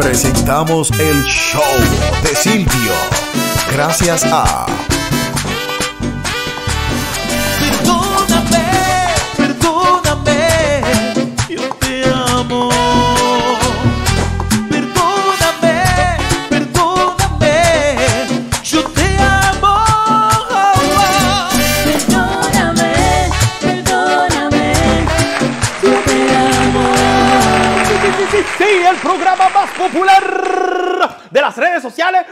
presentamos el show de Silvio. Gracias a programa más popular de las redes sociales,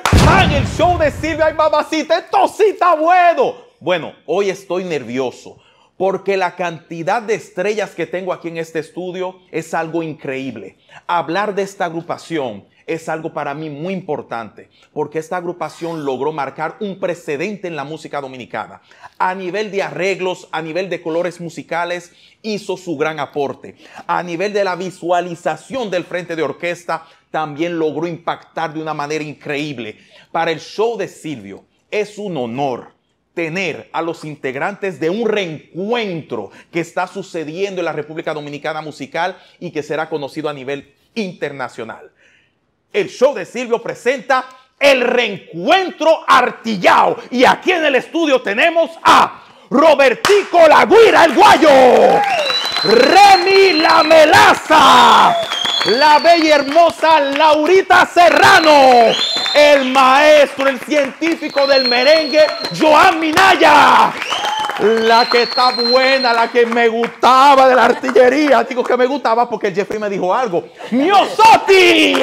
el show de Silvia y Mamacita. Esto sí bueno. Bueno, hoy estoy nervioso porque la cantidad de estrellas que tengo aquí en este estudio es algo increíble. Hablar de esta agrupación es algo para mí muy importante, porque esta agrupación logró marcar un precedente en la música dominicana. A nivel de arreglos, a nivel de colores musicales, hizo su gran aporte. A nivel de la visualización del frente de orquesta, también logró impactar de una manera increíble. Para el show de Silvio, es un honor tener a los integrantes de un reencuentro que está sucediendo en la República Dominicana Musical y que será conocido a nivel internacional. El show de Silvio presenta el reencuentro artillao. Y aquí en el estudio tenemos a Robertico Laguira, el guayo. Remy La Melaza. La bella y hermosa Laurita Serrano. El maestro, el científico del merengue, Joan Minaya. La que está buena, la que me gustaba de la artillería. Digo que me gustaba porque el Jeffrey me dijo algo. ¡Miosoti!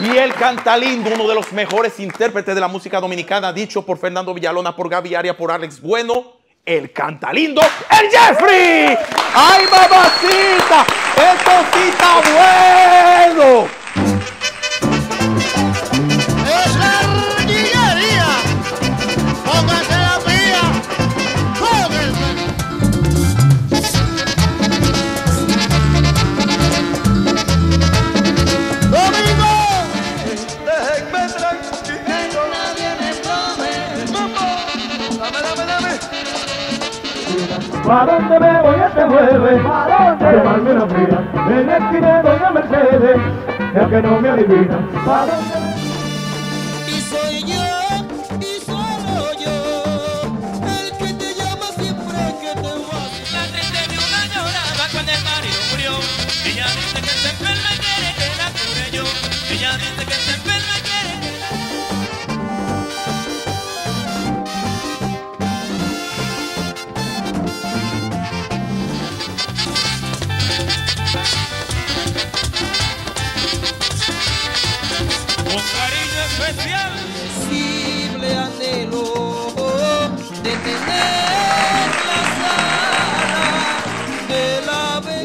Y el Cantalindo, uno de los mejores intérpretes de la música dominicana, dicho por Fernando Villalona, por Gaby Aria, por Alex Bueno, el Cantalindo, el Jeffrey. ¡Ay, mamacita! ¡Esto sí está bueno! Mercedes, doña Mercedes, ya que no me adivina.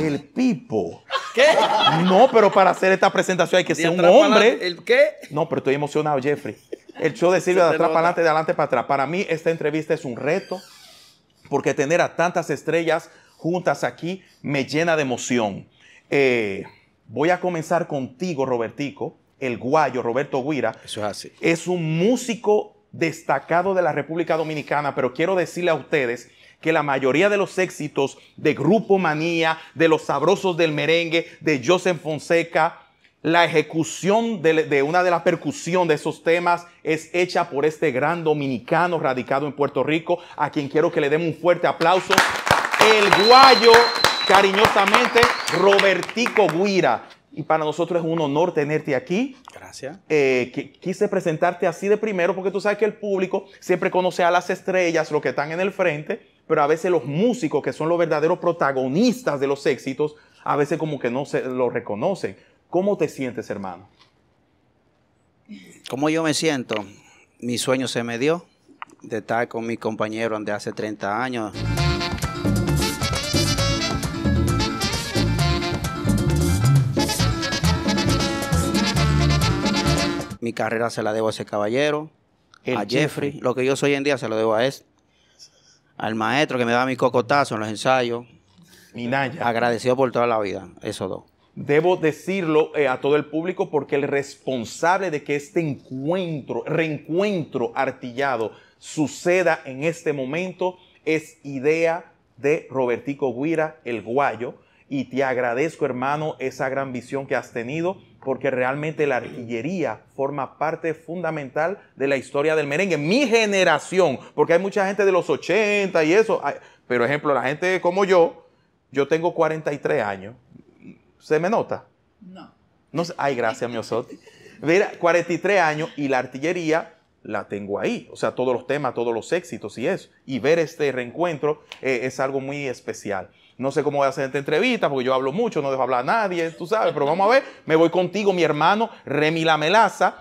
el pipo. ¿Qué? No, pero para hacer esta presentación hay que ser un hombre. ¿El qué? No, pero estoy emocionado, Jeffrey. El show de Silvia de atrás para adelante, de adelante para atrás. Para mí esta entrevista es un reto, porque tener a tantas estrellas juntas aquí me llena de emoción. Eh, voy a comenzar contigo, Robertico, el guayo, Roberto Guira. Eso es así. Es un músico destacado de la República Dominicana, pero quiero decirle a ustedes que la mayoría de los éxitos de Grupo Manía, de Los Sabrosos del Merengue, de Joseph Fonseca, la ejecución de, una de las percusión de esos temas es hecha por este gran dominicano radicado en Puerto Rico, a quien quiero que le demos un fuerte aplauso. El guayo, cariñosamente, Robertico Guira. Y para nosotros es un honor tenerte aquí. Gracias. Eh, quise presentarte así de primero porque tú sabes que el público siempre conoce a las estrellas, los que están en el frente pero a veces los músicos, que son los verdaderos protagonistas de los éxitos, a veces como que no se lo reconocen. ¿Cómo te sientes, hermano? ¿Cómo yo me siento? Mi sueño se me dio de estar con mi compañero de hace 30 años. Mi carrera se la debo a ese caballero, a Jeffrey. Lo que yo soy hoy en día se lo debo a él. Este al maestro que me da mi cocotazo en los ensayos. mi naya, Agradecido por toda la vida, esos dos. Debo decirlo eh, a todo el público porque el responsable de que este encuentro, reencuentro artillado suceda en este momento es idea de Robertico Guira, el guayo. Y te agradezco, hermano, esa gran visión que has tenido porque realmente la artillería forma parte fundamental de la historia del merengue. Mi generación, porque hay mucha gente de los 80 y eso, pero ejemplo, la gente como yo, yo tengo 43 años. ¿Se me nota? No. no ay, gracias, mi Mira, 43 años y la artillería la tengo ahí. O sea, todos los temas, todos los éxitos y eso. Y ver este reencuentro eh, es algo muy especial. No sé cómo voy a hacer esta entrevista, porque yo hablo mucho, no dejo hablar a nadie, tú sabes, pero vamos a ver. Me voy contigo, mi hermano Remy La Melaza.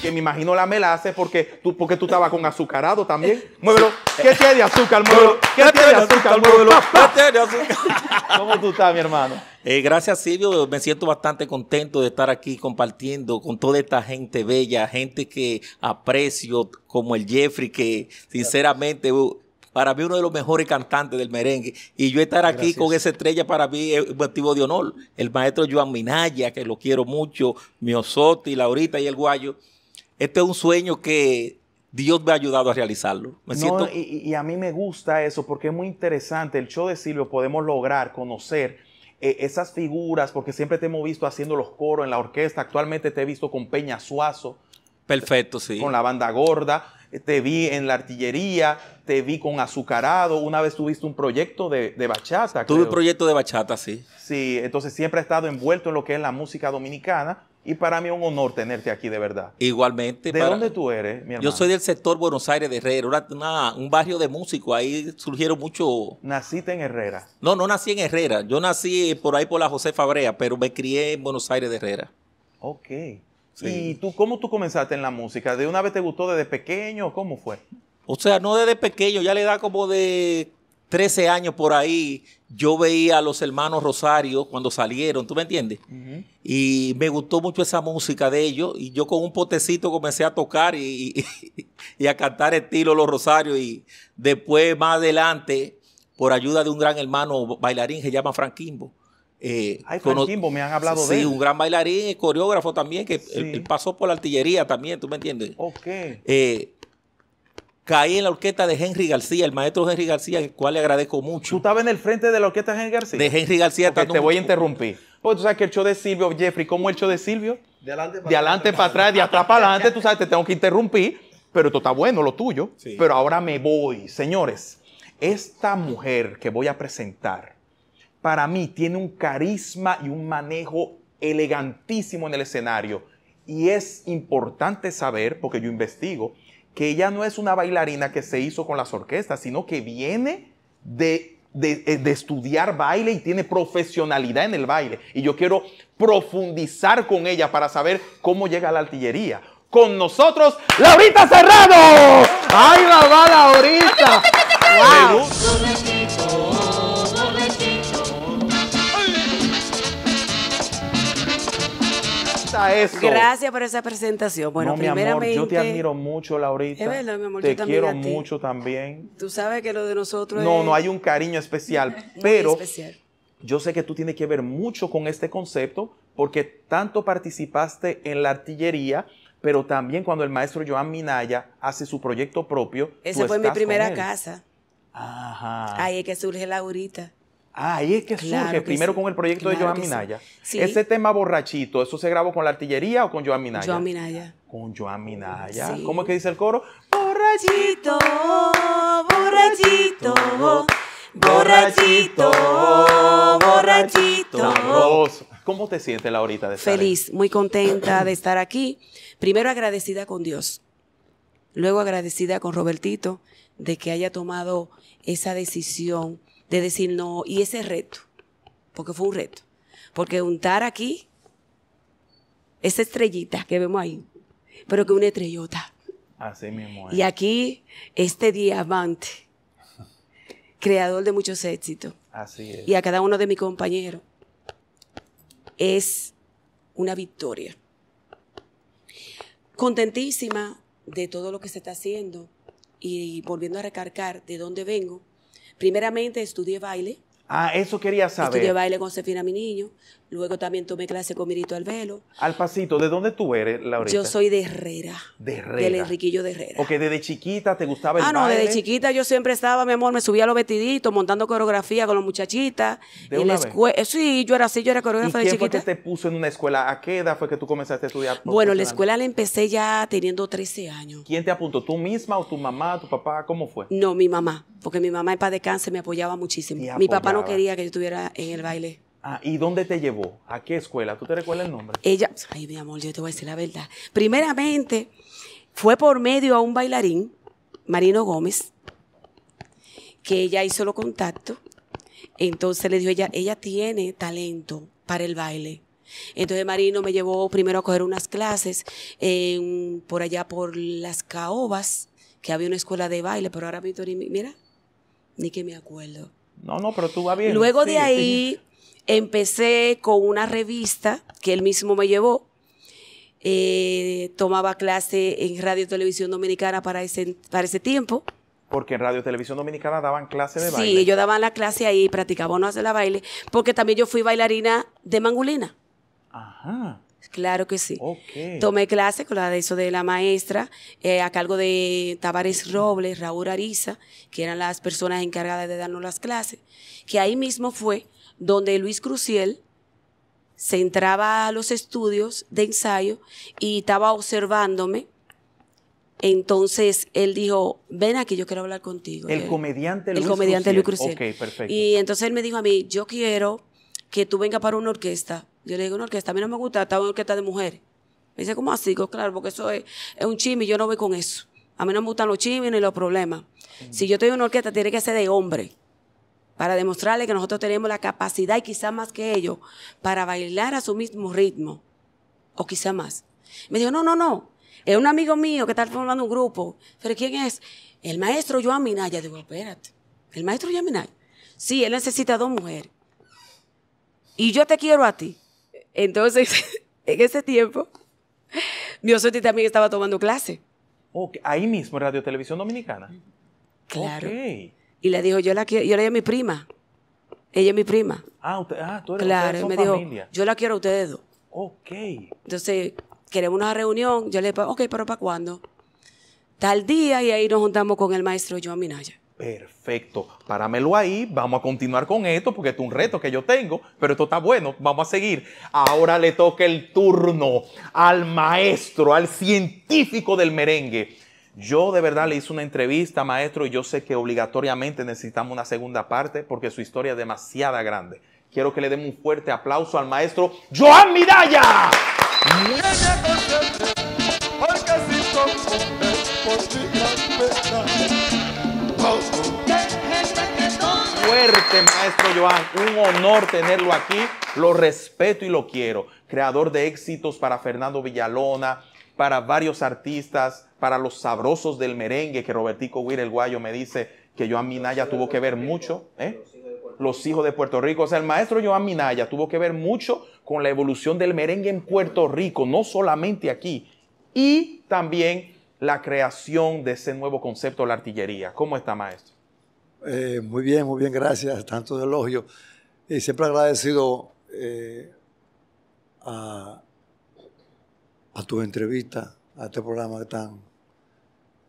que me imagino la melaza porque tú, porque tú estabas con azucarado también. Muévelo. ¿Qué tiene de azúcar? Muévelo. ¿Qué tiene de azúcar? Muévelo. ¿Qué tiene de azúcar? ¿Cómo tú estás, mi hermano? Eh, gracias, Silvio. Me siento bastante contento de estar aquí compartiendo con toda esta gente bella, gente que aprecio, como el Jeffrey, que sinceramente uh, para mí uno de los mejores cantantes del merengue. Y yo estar aquí con esa estrella para mí es un motivo de honor. El maestro Joan Minaya, que lo quiero mucho, Osoti, Laurita y el Guayo este es un sueño que Dios me ha ayudado a realizarlo. y, a mí me gusta eso porque es muy interesante. El show de Silvio podemos lograr conocer eh, esas figuras porque siempre te hemos visto haciendo los coros en la orquesta. Actualmente te he visto con Peña Suazo. Perfecto, sí. Con la banda gorda. Eh, te vi en la artillería, te vi con Azucarado. Una vez tuviste un proyecto de, bachata. Tuve un proyecto de bachata, sí. Sí, entonces siempre he estado envuelto en lo que es la música dominicana y para mí es un honor tenerte aquí de verdad. Igualmente. ¿De dónde tú eres, mi hermano? Yo soy del sector Buenos Aires de Herrera, un barrio de músicos. Ahí surgieron muchos. ¿Naciste en Herrera? No, no nací en Herrera. Yo nací por ahí por la José Fabrea, pero me crié en Buenos Aires de Herrera. Ok. Sí. ¿Y tú cómo tú comenzaste en la música? ¿De una vez te gustó desde pequeño? o ¿Cómo fue? O sea, no desde pequeño, ya le da como de 13 años por ahí, yo veía a los hermanos Rosario cuando salieron, ¿tú me entiendes? Y me gustó mucho esa música de ellos y yo con un potecito comencé a tocar y, a cantar estilo Los Rosarios y después más adelante, por ayuda de un gran hermano bailarín que se llama Frank Kimbo. Eh, Ay, Frank Kimbo, me han hablado de él. Sí, un gran bailarín y coreógrafo también, que pasó por la artillería también, ¿tú me entiendes? Ok. Eh, caí en la orquesta de Henry García, el maestro Henry García, al cual le agradezco mucho. ¿Tú estabas en el frente de la orquesta de Henry García? De Henry García. te voy a interrumpir. Pues tú sabes que el show de Silvio, Jeffrey, ¿cómo el show de Silvio? De adelante para, atrás, de atrás para adelante, tú sabes, te tengo que interrumpir, pero esto está bueno, lo tuyo. Pero ahora me voy. Señores, esta mujer que voy a presentar, para mí tiene un carisma y un manejo elegantísimo en el escenario. Y es importante saber, porque yo investigo, que ella no es una bailarina que se hizo con las orquestas, sino que viene de, estudiar baile y tiene profesionalidad en el baile. Y yo quiero profundizar con ella para saber cómo llega a la artillería. Con nosotros, Laurita Serrano. ¡Ay, la va, Laurita! Gracias por esa presentación. Bueno, primeramente. yo te admiro mucho, Laurita. Es Te quiero mucho también. Tú sabes que lo de nosotros. No, no, hay un cariño especial. pero yo sé que tú tienes que ver mucho con este concepto porque tanto participaste en la artillería pero también cuando el maestro Joan Minaya hace su proyecto propio. Esa fue mi primera casa. Ahí es que surge Laurita. Ah, ahí es que surge, primero con el proyecto de Joan Minaya. Ese tema borrachito, ¿eso se grabó con la artillería o con Joan Minaya? Joan Minaya. Con Joan Minaya. ¿Cómo es que dice el coro? Borrachito, borrachito, borrachito, borrachito. ¿Cómo te sientes, Laurita, de estar Feliz, muy contenta de estar aquí. Primero agradecida con Dios. Luego agradecida con Robertito de que haya tomado esa decisión de decir no, y ese reto, porque fue un reto, porque untar aquí, esa estrellita que vemos ahí, pero que una estrellota. Así mismo. Y aquí, este diamante, creador de muchos éxitos. Así es. Y a cada uno de mis compañeros, es una victoria. Contentísima de todo lo que se está haciendo y volviendo a recargar de dónde vengo, Primeramente estudié baile. Ah, eso quería saber. Estudié baile con Sefina, mi niño. Luego también tomé clase con Mirito Alvelo. Alpacito, ¿de dónde tú eres, Laurita? Yo soy de Herrera. De Herrera. Del Enriquillo de Herrera. Ok, desde chiquita te gustaba el baile? Ah, no, desde chiquita yo siempre estaba, mi amor, me subía a los vestiditos, montando coreografía con los muchachitas. ¿De en la escuela. Eh, sí, yo era así, yo era coreógrafa de chiquita. ¿Y qué te puso en una escuela? ¿A qué edad fue que tú comenzaste a estudiar? Bueno, la escuela la empecé ya teniendo 13 años. ¿Quién te apuntó? ¿Tú misma o tu mamá, tu papá? ¿Cómo fue? No, mi mamá, porque mi mamá, en paz de cáncer, me apoyaba muchísimo. Mi papá no quería que yo estuviera en el baile. Ah, ¿y dónde te llevó? ¿A qué escuela? ¿Tú te recuerdas el nombre? Ella, ay, mi amor, yo te voy a decir la verdad. Primeramente, fue por medio a un bailarín, Marino Gómez, que ella hizo los contactos. Entonces le dijo ella, ella tiene talento para el baile. Entonces Marino me llevó primero a coger unas clases por allá por las caobas, que había una escuela de baile, pero ahora mi mira, ni que me acuerdo. No, no, pero tú vas bien. Luego de ahí, Empecé con una revista que él mismo me llevó. Eh, tomaba clase en Radio Televisión Dominicana para ese, para ese tiempo. Porque en Radio Televisión Dominicana daban clase de baile. Sí, yo daba la clase ahí, practicaba no hacer la baile, porque también yo fui bailarina de mangulina. Ajá. Claro que sí. Tomé clase con la de eso de la maestra, eh, a cargo de Tavares Robles, Raúl Ariza, que eran las personas encargadas de darnos las clases, que ahí mismo fue donde Luis Cruciel se entraba a los estudios de ensayo y estaba observándome. Entonces él dijo, ven aquí, yo quiero hablar contigo. El comediante Luis El comediante Luis Cruciel. Ok, perfecto. Y entonces él me dijo a mí, yo quiero que tú vengas para una orquesta. Yo le digo, una orquesta, a mí no me gusta, está una orquesta de mujeres. Me dice, ¿cómo así? Pues claro, porque eso es, un chisme y yo no voy con eso. A mí no me gustan los chismes ni los problemas. Mm. Si yo estoy en una orquesta, tiene que ser de hombre para demostrarle que nosotros tenemos la capacidad y quizá más que ellos para bailar a su mismo ritmo, o quizá más. Me dijo, no, no, no, es un amigo mío que está formando un grupo, pero ¿quién es? El maestro Joan Minaya. Digo, espérate, el maestro Joan Minaya. Sí, él necesita dos mujeres. Y yo te quiero a ti. Entonces, en ese tiempo, mi oso también estaba tomando clase. Ahí mismo, Radio Televisión Dominicana. Claro. Y le dijo, yo la quiero, yo a mi prima. Ella es mi prima. Ah, usted, ah tú eres Claro, él me dijo, yo la quiero a ustedes dos. Ok. Entonces, queremos una reunión. Yo le dije, ok, pero ¿para cuándo? Tal día y ahí nos juntamos con el maestro Joan Minaya. Perfecto. Páramelo ahí. Vamos a continuar con esto porque es un reto que yo tengo, pero esto está bueno. Vamos a seguir. Ahora le toca el turno al maestro, al científico del merengue. Yo de verdad le hice una entrevista, maestro, y yo sé que obligatoriamente necesitamos una segunda parte porque su historia es demasiada grande. Quiero que le demos un fuerte aplauso al maestro Joan Miraya. Fuerte maestro Joan, un honor tenerlo aquí, lo respeto y lo quiero. Creador de éxitos para Fernando Villalona, para varios artistas, para los sabrosos del merengue, que Robertico Huir, el guayo, me dice que Joan Minaya tuvo que ver mucho. ¿eh? Los hijos de Puerto Rico. O sea, el maestro Joan Minaya tuvo que ver mucho con la evolución del merengue en Puerto Rico, no solamente aquí. Y también la creación de ese nuevo concepto, de la artillería. ¿Cómo está, maestro? Eh, muy bien, muy bien, gracias. Tanto elogio Y eh, siempre agradecido a, a tu entrevista, a este programa tan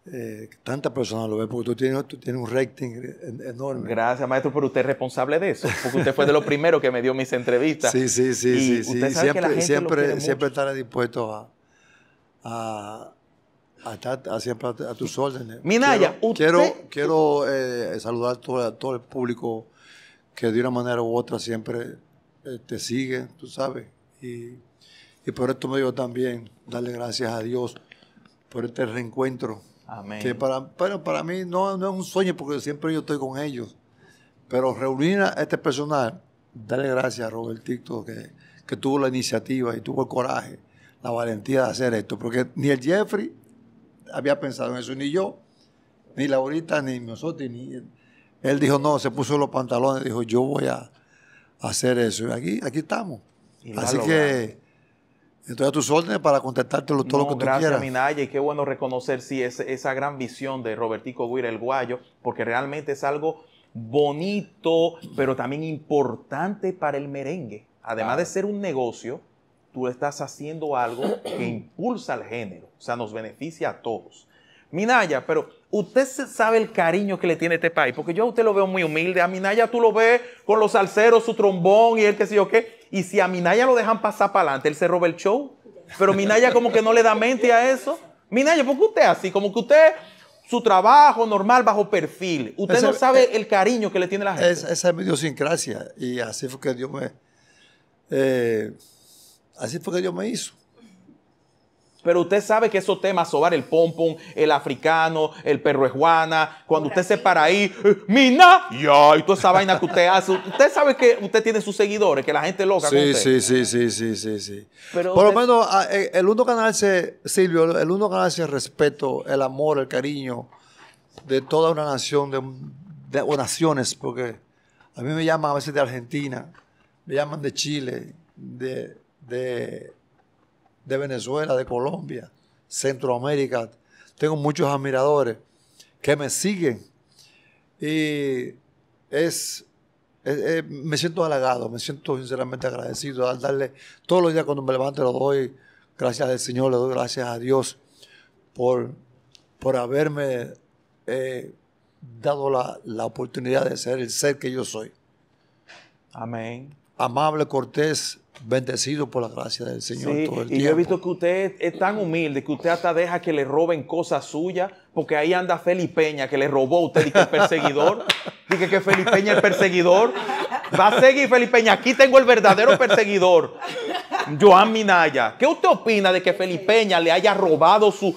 eh, tanta persona lo ve, porque tú tienes, tienes un rating enorme. Gracias, maestro, pero usted es responsable de eso, porque usted fue de los primeros que me dio mis entrevistas. Sí, sí, sí, sí, sí. Siempre, siempre, siempre estaré dispuesto a, a, estar a, tus órdenes. Minaya, quiero, Quiero, eh, saludar a todo, el público que de una manera u otra siempre eh, te sigue, tú sabes, y, y por esto me digo también darle gracias a Dios por este reencuentro que para, pero para mí no, es un sueño porque siempre yo estoy con ellos. Pero reunir a este personal, darle gracias a Robertito que, que tuvo la iniciativa y tuvo el coraje, la valentía de hacer esto. Porque ni el Jeffrey había pensado en eso, ni yo, ni Laurita, ni nosotros, ni él. dijo, no, se puso los pantalones, dijo, yo voy a hacer eso. Y aquí, aquí estamos. Así que Estoy a tus órdenes para contestarte todo lo que tú quieras. Gracias, Minaya, y qué bueno reconocer, esa gran visión de Robertico Guira, el guayo, porque realmente es algo bonito, pero también importante para el merengue. Además de ser un negocio, tú estás haciendo algo que impulsa al género, o sea, nos beneficia a todos. Minaya, pero Usted sabe el cariño que le tiene este país, porque yo a usted lo veo muy humilde. A Minaya tú lo ves con los salseros, su trombón y el que sé yo qué. Y si a Minaya lo dejan pasar para adelante, él se roba el show. Pero Minaya como que no le da mente a eso. Minaya, ¿por qué usted así? Como que usted, su trabajo normal, bajo perfil. Usted no sabe el cariño que le tiene la gente. esa es mi idiosincrasia. Y así fue que Dios me... Eh, así fue que Dios me hizo. Pero usted sabe que esos temas, sobar el pompón, el africano, el perro juana, cuando usted se para ahí, eh, mina, ya, y toda esa vaina que usted hace. Usted sabe que usted tiene sus seguidores, que la gente loca. Sí, con usted. sí, sí, sí, sí, sí, sí. Por lo menos ah, eh, el uno canal se, Silvio, el uno canal se respeto, el amor, el cariño de toda una nación, de, de o naciones, porque a mí me llaman a veces de Argentina, me llaman de Chile, de de Venezuela, de Colombia, Centroamérica. Tengo muchos admiradores que me siguen y es, me siento halagado, me siento sinceramente agradecido al darle todos los días cuando me levanto, lo doy gracias al Señor, le doy gracias a Dios por, por haberme eh, dado la, la oportunidad de ser el ser que yo soy. Amén amable, cortés, bendecido por la gracia del Señor todo el y yo he visto que usted es tan humilde que usted hasta deja que le roben cosas suyas, porque ahí anda Felipeña que le robó usted, y el perseguidor, dije que Felipeña el perseguidor, va a seguir Felipeña, aquí tengo el verdadero perseguidor, Joan Minaya. ¿Qué usted opina de que Felipeña le haya robado su,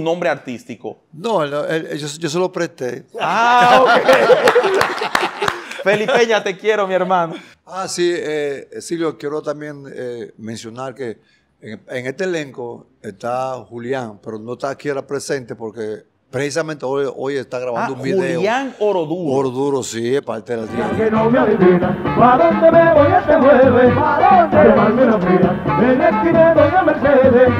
nombre artístico? No, yo, yo, se lo presté. Ah, ok. Felipe, ya te quiero, mi hermano. Ah, sí, eh, Silvio, quiero también eh, mencionar que en, este elenco está Julián, pero no está aquí ahora presente porque precisamente hoy, está grabando ah, un video. Julián Oroduro. Oroduro, sí, es parte del día. tienda. ¿para dónde me voy este jueves? ¿Para dónde? en el Mercedes.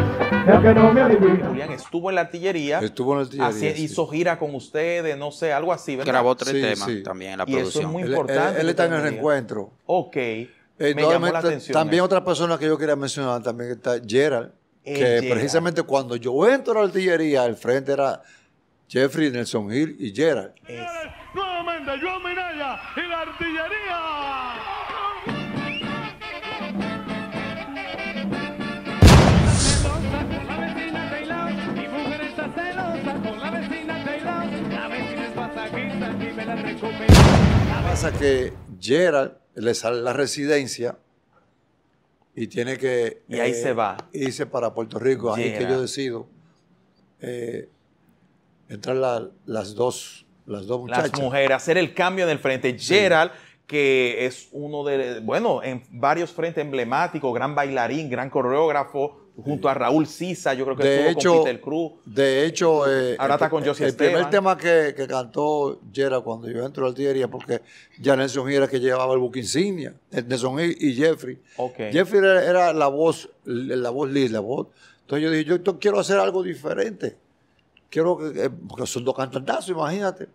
Julián estuvo en la artillería. Estuvo en la artillería. Hizo gira con ustedes, no sé, algo así, Grabó tres temas también en la y producción. Eso es muy importante. Él, está en el reencuentro. Ok. Eh, me también otra persona que yo quería mencionar también está Gerald. que precisamente cuando yo entro a la artillería, el frente era Jeffrey, Nelson Hill y Gerald. nuevamente Joan y la artillería. Pasa que Gerald le sale la residencia y tiene que y ahí eh, se va. y irse para Puerto Rico. Ahí que yo decido eh, entrar las dos las muchachas. Las mujeres, hacer el cambio en el frente. Gerald, que es uno de, bueno, en varios frentes emblemáticos, gran bailarín, gran coreógrafo, junto a Raúl Sisa, yo creo que con Peter Cruz. De hecho, eh, este con El primer tema que, cantó Jera cuando yo entro al diario porque ya Nelson gira que llevaba el buque insignia, eh, Nelson y Jeffrey. Jeffrey era, la voz, la voz Liz, la voz. Entonces yo dije, yo, quiero hacer algo diferente. Quiero que, eh, porque son dos cantantazos, imagínate.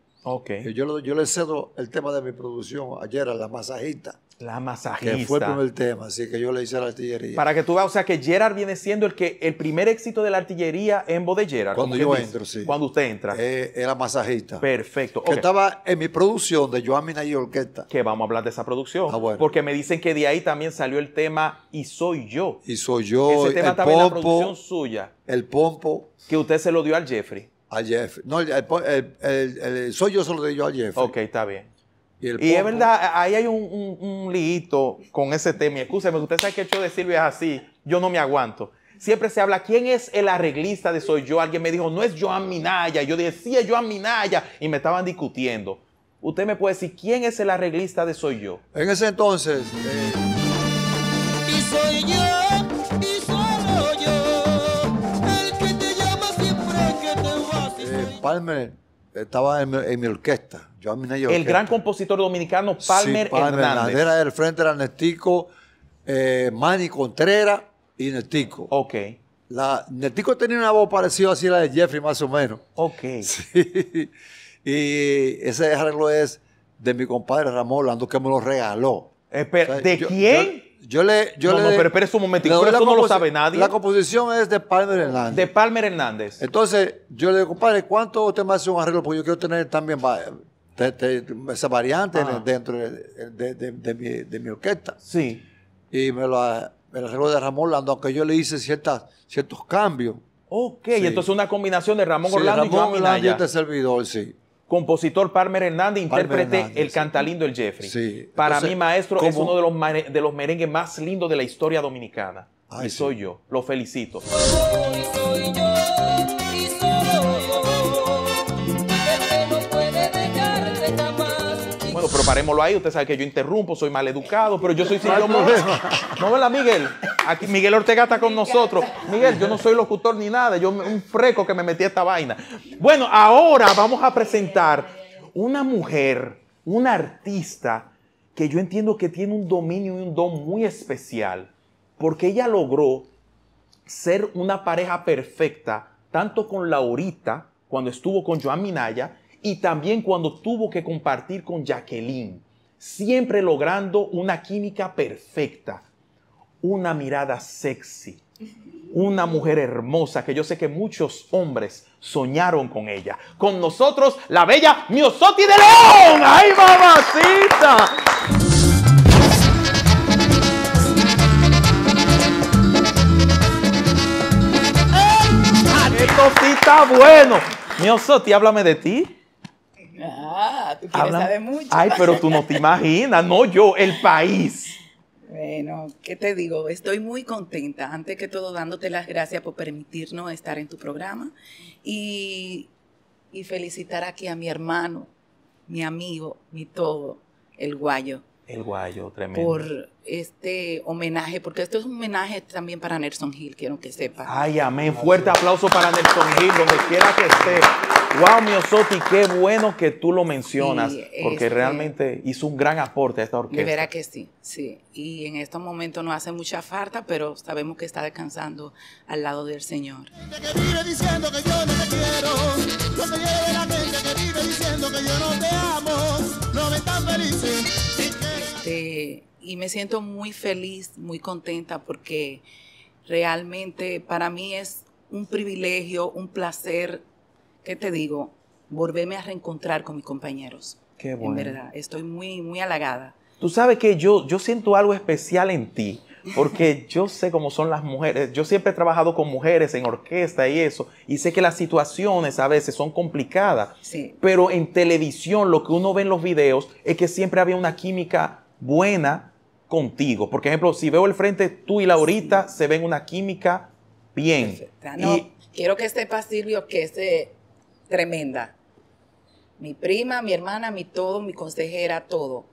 Yo, le cedo el tema de mi producción ayer Jera, la masajita. La masajista. Que fue el primer tema, así que yo le hice la artillería. Para que tú veas, o sea, que Gerard viene siendo el que el primer éxito de la artillería en voz de Gerard. Cuando yo entro, sí. Cuando usted entra. Eh, era masajista. Perfecto. Que estaba en mi producción de Joan y Orquesta. Que vamos a hablar de esa producción. Ah, porque me dicen que de ahí también salió el tema Y Soy Yo. Y Soy Yo. Ese tema el estaba en la producción suya. El pompo. Que usted se lo dio al Jeffrey. Al Jeffrey. No, el, Soy Yo se lo dio yo al Jeffrey. Ok, está bien. Y, es verdad, ahí hay un, un, con ese tema. Y escúcheme, usted sabe que el show de Silvia es así. Yo no me aguanto. Siempre se habla, ¿quién es el arreglista de Soy Yo? Alguien me dijo, no es Joan Minaya. Yo dije, sí, es Joan Minaya. Y me estaban discutiendo. Usted me puede decir, ¿quién es el arreglista de Soy Yo? En ese entonces... Eh, y soy yo, y solo yo, el que te llama siempre que te eh, Palmer, estaba en, mi, orquesta. Yo El gran compositor dominicano Palmer, sí, La Hernández. del frente, era Nestico, eh, Manny Contreras y Nestico. Ok. La, tenía una voz parecida así a la de Jeffrey, más o menos. Ok. Sí. Y ese arreglo es de mi compadre Ramón Orlando, que me lo regaló. Eh, ¿de quién? Yo le. Yo no, le, pero espere un momento. Pero eso no lo sabe nadie. La composición es de Palmer Hernández. De Palmer Hernández. Entonces, yo le digo, compadre, ¿cuánto usted me hace un arreglo? Porque yo quiero tener también esa variante ah. dentro de, mi, orquesta. Sí. Y me lo, me arreglo de Ramón Orlando, aunque yo le hice ciertas, ciertos cambios. Ok, y entonces una combinación de Ramón Orlando Ramón y Ramón Orlando y este servidor, sí compositor Palmer Hernández, intérprete El Cantalindo El Jeffrey. Para mí, maestro, es uno de los, de los merengues más lindos de la historia dominicana. y soy yo. Lo felicito. pero parémoslo ahí. Usted sabe que yo interrumpo, soy mal educado, pero yo soy sin No, ¿verdad, Miguel? Aquí Miguel Ortega está con nosotros. Miguel, yo no soy locutor ni nada. Yo un freco que me metí a esta vaina. Bueno, ahora vamos a presentar una mujer, una artista que yo entiendo que tiene un dominio y un don muy especial, porque ella logró ser una pareja perfecta, tanto con Laurita, cuando estuvo con Joan Minaya, y también cuando tuvo que compartir con Jacqueline, siempre logrando una química perfecta, una mirada sexy, una mujer hermosa que yo sé que muchos hombres soñaron con ella. Con nosotros, la bella Miosoti de León. ¡Ay, mamacita! ¡Qué sí está bueno. Miosoti, háblame de ti. Ah, tú Ay, pero tú no te imaginas, no yo, el país. Bueno, ¿qué te digo? Estoy muy contenta, antes que todo dándote las gracias por permitirnos estar en tu programa y, felicitar aquí a mi hermano, mi amigo, mi todo, el guayo. El guayo, tremendo. Por este homenaje, porque esto es un homenaje también para Nelson Hill, quiero que sepa. Ay, amén. Fuerte aplauso para Nelson Hill donde quiera que esté. Wow, Soti, qué bueno que tú lo mencionas, porque este, realmente hizo un gran aporte a esta orquesta. De verdad que sí, sí. Y en estos momentos no hace mucha falta, pero sabemos que está descansando al lado del Señor. Este, y me siento muy feliz, muy contenta, porque realmente para mí es un privilegio, un placer ¿qué te digo? Volverme a reencontrar con mis compañeros. Qué bueno. En verdad, estoy muy, muy halagada. Tú sabes que yo, yo siento algo especial en ti, porque yo sé cómo son las mujeres. Yo siempre he trabajado con mujeres en orquesta y eso, y sé que las situaciones a veces son complicadas, sí. pero en televisión lo que uno ve en los videos es que siempre había una química buena contigo. Por ejemplo, si veo el frente tú y Laurita, se ven una química bien. y, quiero que sepa este Silvio, que este tremenda. Mi prima, mi hermana, mi todo, mi consejera, todo.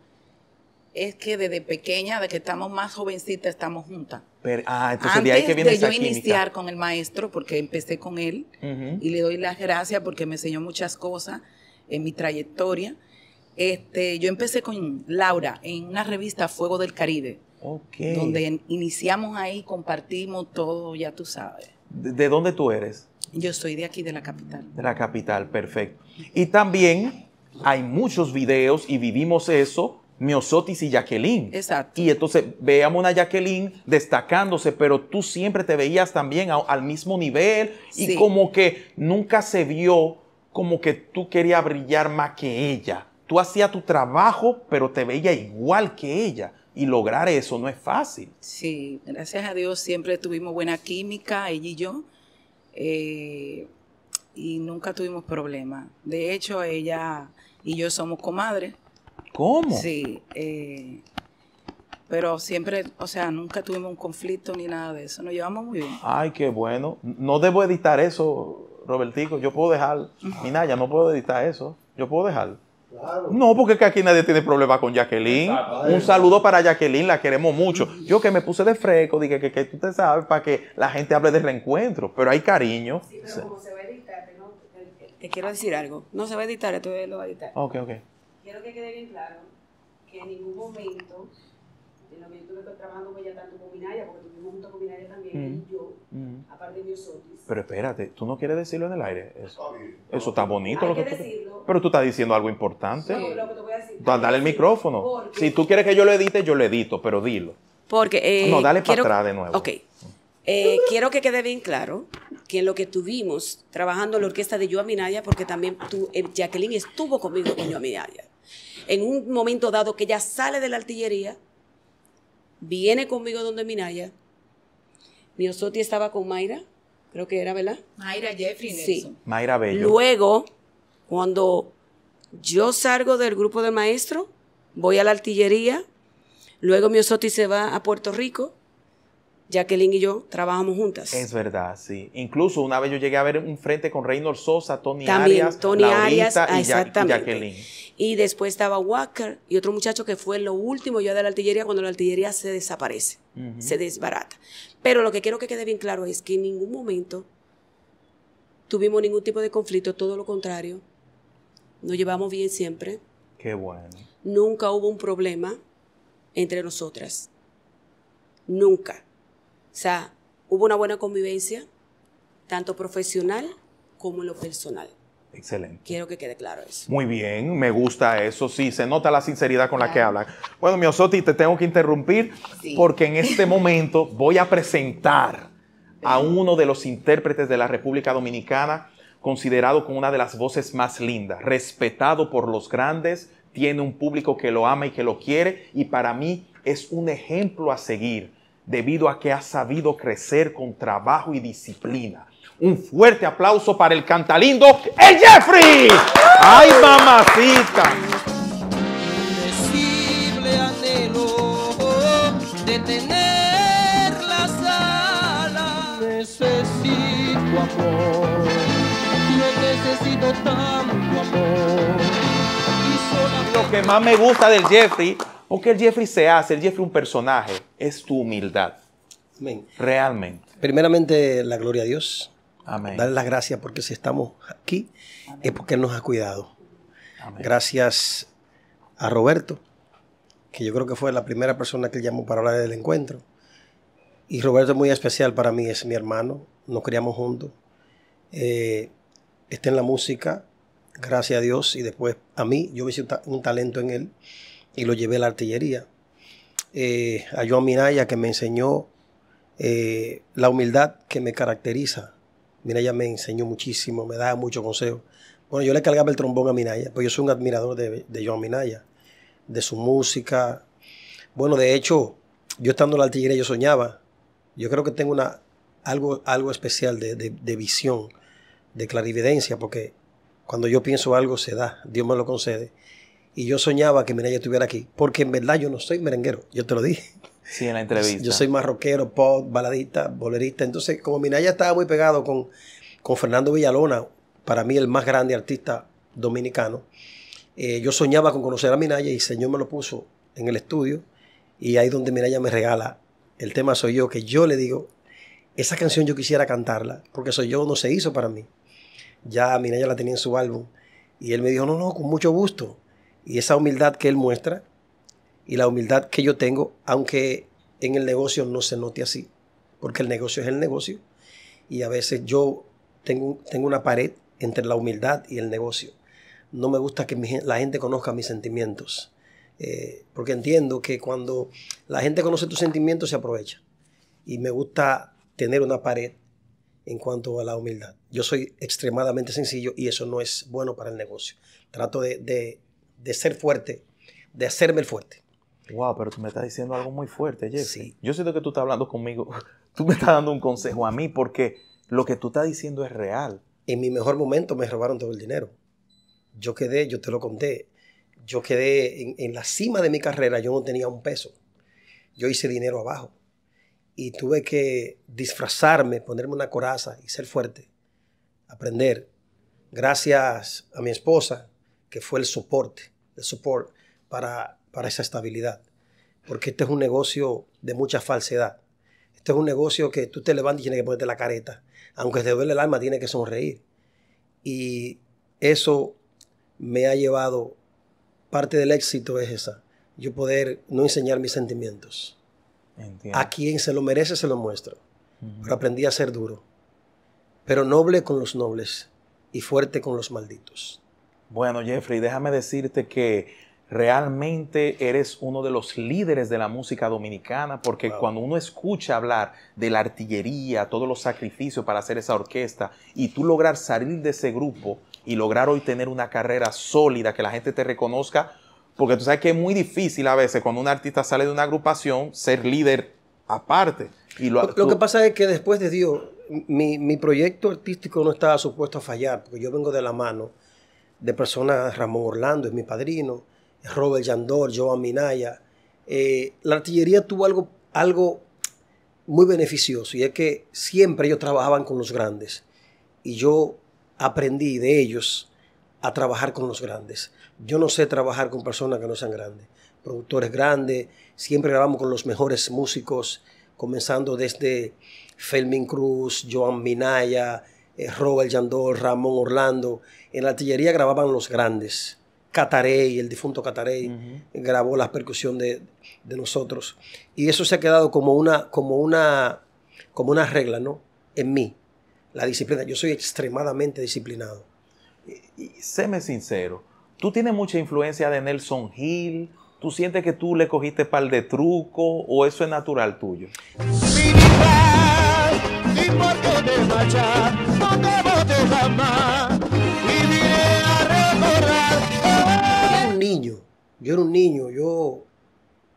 Es que desde pequeña, de que estamos más jovencitas, estamos juntas. Pero, ah, entonces Antes de yo iniciar con el maestro, porque empecé con él, y le doy las gracias porque me enseñó muchas cosas en mi trayectoria. Este, yo empecé con Laura en una revista Fuego del Caribe, donde iniciamos ahí, compartimos todo, ya tú sabes. de dónde tú eres? Yo soy de aquí, de la capital. De la capital, perfecto. Y también hay muchos videos y vivimos eso, Miosotis y Jacqueline. Exacto. Y entonces veamos a Jacqueline destacándose, pero tú siempre te veías también al mismo nivel y como que nunca se vio como que tú querías brillar más que ella. Tú hacías tu trabajo, pero te veía igual que ella. Y lograr eso no es fácil. Sí, gracias a Dios siempre tuvimos buena química, ella y yo eh, y nunca tuvimos problemas. De hecho, ella y yo somos comadres. ¿Cómo? Sí, eh, pero siempre, o sea, nunca tuvimos un conflicto ni nada de eso. Nos llevamos muy bien. Ay, qué bueno. No debo editar eso, Robertico. Yo puedo dejar, ya no puedo editar eso. Yo puedo dejar. No, porque es que aquí nadie tiene problema con Jacqueline. Un saludo para Jacqueline, la queremos mucho. Yo que me puse de freco, dije que, que, tú te sabes, para que la gente hable de reencuentro, pero hay cariño. Sí, pero como se va a editar, te quiero decir algo. No se va a editar, esto lo va a editar. Ok, ok. Quiero que quede bien claro que en ningún momento yo trabajando pues con tanto porque tuvimos con también, mm. yo, mm. aparte de Pero espérate, tú no quieres decirlo en el aire. Oh, eso, está bonito. lo que Pero tú estás diciendo algo importante. No, lo que te voy a decir. Dale el micrófono. Si tú quieres que yo lo edite, yo lo edito, pero dilo. Porque. Eh, no, dale quiero... para atrás de nuevo. Ok. Eh, quiero que quede bien claro que lo que tuvimos trabajando en la orquesta de a Minaya, porque también tú, eh, Jacqueline estuvo conmigo con a En un momento dado que ella sale de la artillería, viene conmigo donde Minaya. Osoti estaba con Mayra, creo que era, ¿verdad? Mayra Jeffrey Sí. Mayra Bello. Luego, cuando yo salgo del grupo de maestro, voy a la artillería, luego mi Osoti se va a Puerto Rico, Jacqueline y yo trabajamos juntas. Es verdad, sí. Incluso una vez yo llegué a ver un frente con Reynold Sosa, Tony También, Arias, Tony y exactamente. Jacqueline. Y después estaba Walker y otro muchacho que fue lo último ya de la artillería cuando la artillería se desaparece, se desbarata. Pero lo que quiero que quede bien claro es que en ningún momento tuvimos ningún tipo de conflicto, todo lo contrario. Nos llevamos bien siempre. Qué bueno. Nunca hubo un problema entre nosotras. Nunca. O sea, hubo una buena convivencia, tanto profesional como en lo personal. Excelente. Quiero que quede claro eso. Muy bien, me gusta eso, sí, se nota la sinceridad con la que hablan. Bueno, Osoti, te tengo que interrumpir porque en este momento voy a presentar a uno de los intérpretes de la República Dominicana, considerado como una de las voces más lindas, respetado por los grandes, tiene un público que lo ama y que lo quiere y para mí es un ejemplo a seguir debido a que ha sabido crecer con trabajo y disciplina. Un fuerte aplauso para el cantalindo, el Jeffrey. ¡Ay, mamacita! Lo que más me gusta del Jeffrey, porque el Jeffrey se hace, el Jeffrey un personaje, es tu humildad. Realmente. Primeramente, la gloria a Dios. Darle las gracias porque si estamos aquí es porque Él nos ha cuidado. Gracias a Roberto, que yo creo que fue la primera persona que llamó para hablar del encuentro. Y Roberto es muy especial para mí, es mi hermano, nos criamos juntos. Eh, está en la música, gracias a Dios, y después a mí, yo hice un, talento en él y lo llevé a la artillería. Eh, a Joan Minaya, que me enseñó eh, la humildad que me caracteriza, Minaya me enseñó muchísimo, me daba muchos consejos. Bueno, yo le cargaba el trombón a Minaya, pues yo soy un admirador de, de Joan Minaya, de su música. Bueno, de hecho, yo estando en la artillería yo soñaba. Yo creo que tengo una, algo, algo especial de, de visión, de clarividencia, porque cuando yo pienso algo se da, Dios me lo concede. Y yo soñaba que Minaya estuviera aquí, porque en verdad yo no soy merenguero, yo te lo dije. Sí, en la entrevista. Yo soy marroquero, pop, baladista, bolerista. Entonces, como Minaya estaba muy pegado con, Fernando Villalona, para mí el más grande artista dominicano, eh, yo soñaba con conocer a Minaya y el Señor me lo puso en el estudio. Y ahí donde Minaya me regala el tema Soy Yo, que yo le digo, esa canción yo quisiera cantarla, porque Soy Yo no se hizo para mí. Ya Minaya la tenía en su álbum. Y él me dijo, no, no, con mucho gusto. Y esa humildad que él muestra, y la humildad que yo tengo, aunque en el negocio no se note así, porque el negocio es el negocio y a veces yo tengo, tengo una pared entre la humildad y el negocio. No me gusta que la gente conozca mis sentimientos, eh, porque entiendo que cuando la gente conoce tus sentimientos se aprovecha y me gusta tener una pared en cuanto a la humildad. Yo soy extremadamente sencillo y eso no es bueno para el negocio. Trato de, de ser fuerte, de hacerme el fuerte. Wow, pero tú me estás diciendo algo muy fuerte, Jesse. Yo siento que tú estás hablando conmigo, tú me estás dando un consejo a mí porque lo que tú estás diciendo es real. En mi mejor momento me robaron todo el dinero. Yo quedé, yo te lo conté, yo quedé en, en la cima de mi carrera, yo no tenía un peso. Yo hice dinero abajo y tuve que disfrazarme, ponerme una coraza y ser fuerte, aprender. Gracias a mi esposa, que fue el soporte, el soporte para para esa estabilidad. Porque este es un negocio de mucha falsedad. Este es un negocio que tú te levantas y tienes que ponerte la careta. Aunque te duele el alma, tienes que sonreír. Y eso me ha llevado, parte del éxito es esa, yo poder no enseñar mis sentimientos. A quien se lo merece se lo muestro. Pero aprendí a ser duro. Pero noble con los nobles y fuerte con los malditos. Bueno, Jeffrey, déjame decirte que realmente eres uno de los líderes de la música dominicana, porque cuando uno escucha hablar de la artillería, todos los sacrificios para hacer esa orquesta, y tú lograr salir de ese grupo y lograr hoy tener una carrera sólida, que la gente te reconozca, porque tú sabes que es muy difícil a veces cuando un artista sale de una agrupación ser líder aparte. Y lo, que pasa es que después de Dios, mi, mi proyecto artístico no estaba supuesto a fallar, porque yo vengo de la mano de personas, Ramón Orlando es mi padrino, Robert Yandor, Joan Minaya, eh, la artillería tuvo algo, algo muy beneficioso y es que siempre ellos trabajaban con los grandes y yo aprendí de ellos a trabajar con los grandes. Yo no sé trabajar con personas que no sean grandes, productores grandes, siempre grabamos con los mejores músicos, comenzando desde Felmin Cruz, Joan Minaya, eh, Robert Yandor, Ramón Orlando. En la artillería grababan los grandes. Catarey, el difunto Catarey, grabó la percusión de, nosotros. Y eso se ha quedado como una, como una, como una regla, ¿no? En mí, la disciplina. Yo soy extremadamente disciplinado. Y, séme sincero, tú tienes mucha influencia de Nelson Hill. ¿Tú sientes que tú le cogiste pal de truco o eso es natural tuyo? Yo era un niño, yo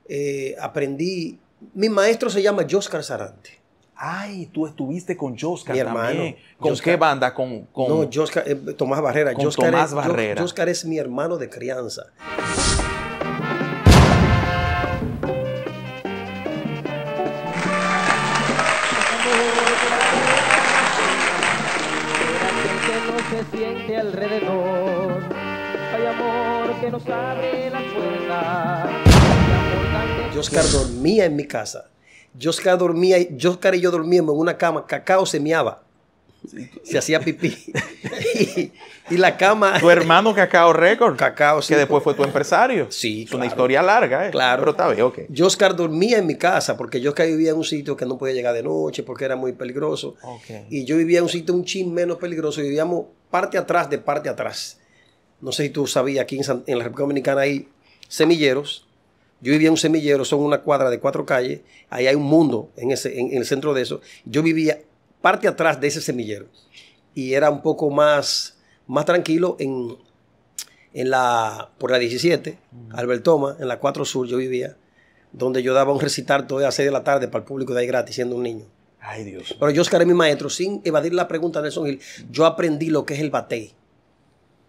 eh, aprendí. Mi maestro se llama Joscar Sarante. Ay, tú estuviste con Joscar Mi hermano. ¿Con qué banda? Con, con... No, Joscar, eh, Tomás Barrera. es, Joscar es mi hermano de crianza. siente alrededor que Oscar dormía en mi casa. Oscar dormía, Oscar y yo dormíamos en una cama. Cacao se meaba. Se hacía pipí. y, la cama. Tu hermano Cacao Record. Cacao, Que después fue tu empresario. Sí. Es una historia larga, ¿eh? Claro. Pero está bien, ok. Oscar dormía en mi casa porque Oscar vivía en un sitio que no podía llegar de noche porque era muy peligroso. Okay. Y yo vivía en un sitio un chin menos peligroso. Vivíamos parte atrás de parte atrás. No sé si tú sabías, aquí en, la República Dominicana hay semilleros. Yo vivía en un semillero, son una cuadra de cuatro calles. Ahí hay un mundo en, ese, en, el centro de eso. Yo vivía parte atrás de ese semillero. Y era un poco más, más tranquilo en, la, por la 17, Albertoma, en la 4 Sur, yo vivía, donde yo daba un recitar todas las 6 de la tarde para el público de ahí gratis, siendo un niño. Ay, Dios. Pero yo Oscaré mi maestro, sin evadir la pregunta de Nelson yo aprendí lo que es el batey.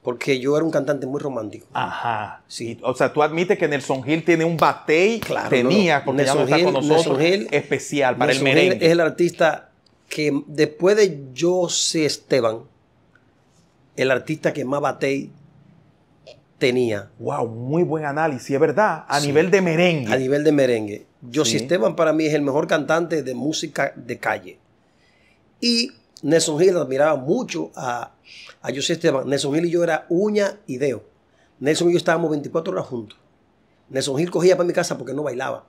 Porque yo era un cantante muy romántico. Ajá. Sí. O sea, tú admites que Nelson Hill tiene un batey, claro, tenía, con Nelson ya con nosotros, Nelson Hill, especial para el merengue. es el artista que después de José Esteban, el artista que más batey tenía. Wow, muy buen análisis, es verdad, a nivel de merengue. A nivel de merengue. José Esteban para mí es el mejor cantante de música de calle. Y Nelson Gil admiraba mucho a, a José Esteban. Nelson Hill y yo era uña y deo. Nelson y yo estábamos 24 horas juntos. Nelson Gil cogía para mi casa porque no bailaba.